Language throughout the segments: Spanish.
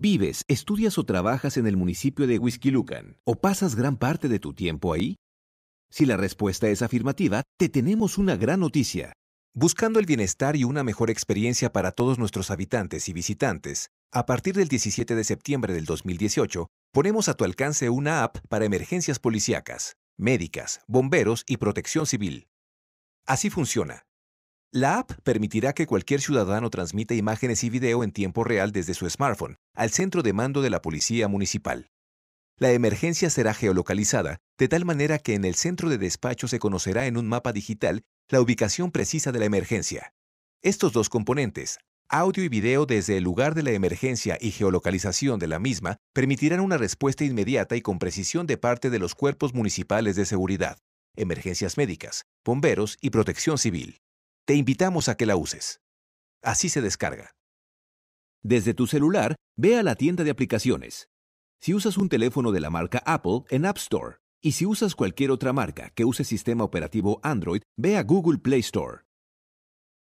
¿Vives, estudias o trabajas en el municipio de Huizquilucan o pasas gran parte de tu tiempo ahí? Si la respuesta es afirmativa, te tenemos una gran noticia. Buscando el bienestar y una mejor experiencia para todos nuestros habitantes y visitantes, a partir del 17 de septiembre del 2018, ponemos a tu alcance una app para emergencias policíacas, médicas, bomberos y protección civil. Así funciona. La app permitirá que cualquier ciudadano transmita imágenes y video en tiempo real desde su smartphone al centro de mando de la policía municipal. La emergencia será geolocalizada, de tal manera que en el centro de despacho se conocerá en un mapa digital la ubicación precisa de la emergencia. Estos dos componentes, audio y video desde el lugar de la emergencia y geolocalización de la misma, permitirán una respuesta inmediata y con precisión de parte de los cuerpos municipales de seguridad, emergencias médicas, bomberos y protección civil. Te invitamos a que la uses. Así se descarga. Desde tu celular, ve a la tienda de aplicaciones. Si usas un teléfono de la marca Apple, en App Store. Y si usas cualquier otra marca que use sistema operativo Android, ve a Google Play Store.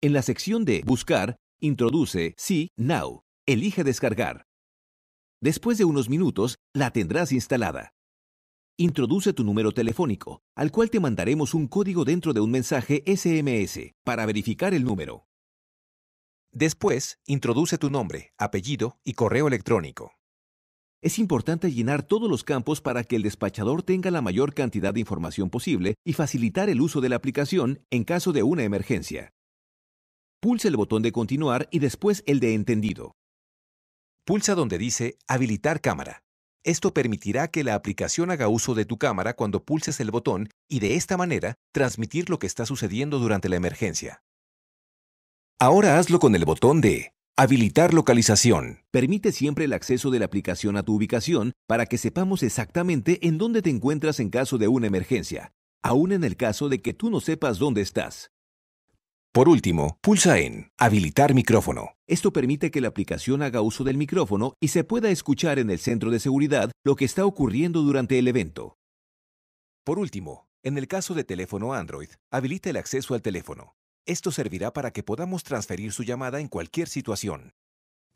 En la sección de Buscar, introduce Sí, Now. Elige descargar. Después de unos minutos, la tendrás instalada. Introduce tu número telefónico, al cual te mandaremos un código dentro de un mensaje SMS para verificar el número. Después, introduce tu nombre, apellido y correo electrónico. Es importante llenar todos los campos para que el despachador tenga la mayor cantidad de información posible y facilitar el uso de la aplicación en caso de una emergencia. Pulsa el botón de continuar y después el de entendido. Pulsa donde dice habilitar cámara. Esto permitirá que la aplicación haga uso de tu cámara cuando pulses el botón y de esta manera transmitir lo que está sucediendo durante la emergencia. Ahora hazlo con el botón de Habilitar localización. Permite siempre el acceso de la aplicación a tu ubicación para que sepamos exactamente en dónde te encuentras en caso de una emergencia, aún en el caso de que tú no sepas dónde estás. Por último, pulsa en Habilitar micrófono. Esto permite que la aplicación haga uso del micrófono y se pueda escuchar en el centro de seguridad lo que está ocurriendo durante el evento. Por último, en el caso de teléfono Android, habilita el acceso al teléfono. Esto servirá para que podamos transferir su llamada en cualquier situación.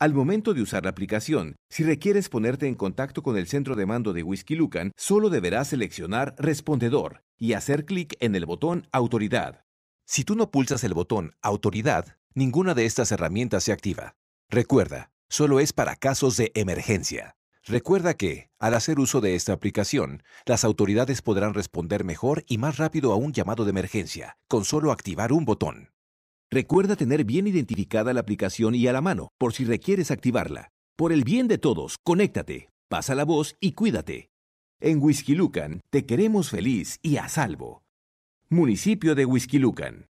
Al momento de usar la aplicación, si requieres ponerte en contacto con el centro de mando de Whisky Lucan, solo deberás seleccionar Respondedor y hacer clic en el botón Autoridad. Si tú no pulsas el botón Autoridad, ninguna de estas herramientas se activa. Recuerda, solo es para casos de emergencia. Recuerda que, al hacer uso de esta aplicación, las autoridades podrán responder mejor y más rápido a un llamado de emergencia, con solo activar un botón. Recuerda tener bien identificada la aplicación y a la mano, por si requieres activarla. Por el bien de todos, conéctate, pasa la voz y cuídate. En Whisky Lucan te queremos feliz y a salvo municipio de Huizquilucan.